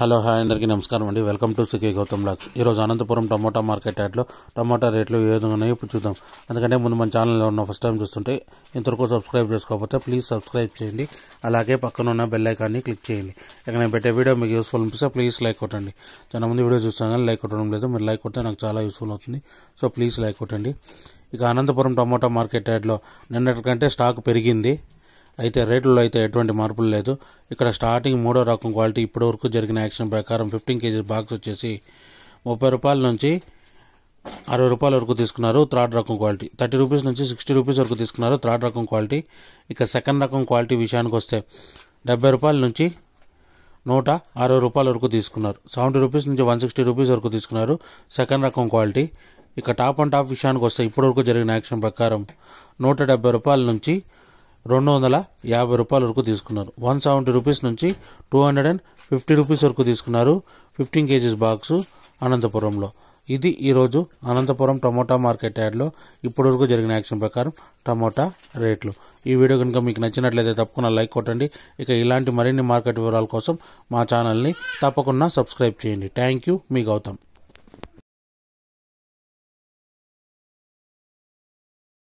hello hi అందరికీ నమస్కారం అండి వెల్కమ్ టు సికే గౌతమ్ లాక్స్ ఈరోజు అనంతపురం టమాటా మార్కెట్ యాడ్లో టమోటా రేట్లు ఏ విధంగా ఉన్నాయో ఇప్పుడు చూద్దాం అందుకంటే ముందు మన ఛానల్లో ఉన్న ఫస్ట్ టైం చూస్తుంటే ఇంతవరకు సబ్స్క్రైబ్ చేసుకోకపోతే ప్లీజ్ సబ్స్క్రైబ్ చేయండి అలాగే పక్కన ఉన్న బెల్ ఐకాన్ని క్లిక్ చేయండి ఇక నేను పెట్టే వీడియో మీకు యూస్ఫుల్ అనిపిస్తే ప్లీజ్ లైక్ కొట్టండి చాలా మంది వీడియో చూస్తాను కానీ లైక్ కొట్టడం లేదు మీరు లైక్ కొడితే నాకు చాలా యూస్ఫుల్ అవుతుంది సో ప్లీజ్ లైక్ కొట్టండి ఇక అనంతపురం టమోటా మార్కెట్ యాడ్లో నిన్నటి కంటే స్టాక్ పెరిగింది అయితే రేట్లలో అయితే ఎటువంటి మార్పులు లేదు ఇక్కడ స్టార్టింగ్ మూడో రకం క్వాలిటీ ఇప్పటివరకు జరిగిన యాక్షన్ ప్రకారం ఫిఫ్టీన్ కేజీ బాక్స్ వచ్చేసి ముప్పై రూపాయల నుంచి అరవై రూపాయల వరకు తీసుకున్నారు థర్డ్ రకం క్వాలిటీ థర్టీ రూపీస్ నుంచి సిక్స్టీ రూపీస్ వరకు తీసుకున్నారు థర్డ్ రకం క్వాలిటీ ఇక సెకండ్ రకం క్వాలిటీ విషయానికి వస్తే డెబ్బై రూపాయల నుంచి నూట అరవై రూపాయల వరకు తీసుకున్నారు సెవెంటీ రూపీస్ నుంచి వన్ సిక్స్టీ రూపీస్ వరకు తీసుకున్నారు సెకండ్ రకం క్వాలిటీ ఇక టాప్ అండ్ టాప్ విషయానికి వస్తే ఇప్పటివరకు జరిగిన యాక్షన్ ప్రకారం నూట డెబ్బై రూపాయల నుంచి రెండు వందల యాభై రూపాయల వరకు తీసుకున్నారు వన్ సెవెంటీ రూపీస్ నుంచి two hundred and fifty rupees వరకు తీసుకున్నారు ఫిఫ్టీన్ కేజీస్ బాక్సు అనంతపురంలో ఇది ఈరోజు అనంతపురం టమోటా మార్కెట్ యార్డ్లో ఇప్పటి వరకు జరిగిన యాక్షన్ ప్రకారం టమోటా రేట్లు ఈ వీడియో కనుక మీకు నచ్చినట్లయితే తప్పకుండా లైక్ కొట్టండి ఇక ఇలాంటి మరిన్ని మార్కెట్ వివరాల కోసం మా ఛానల్ని తప్పకుండా సబ్స్క్రైబ్ చేయండి థ్యాంక్ యూ మీ గౌతమ్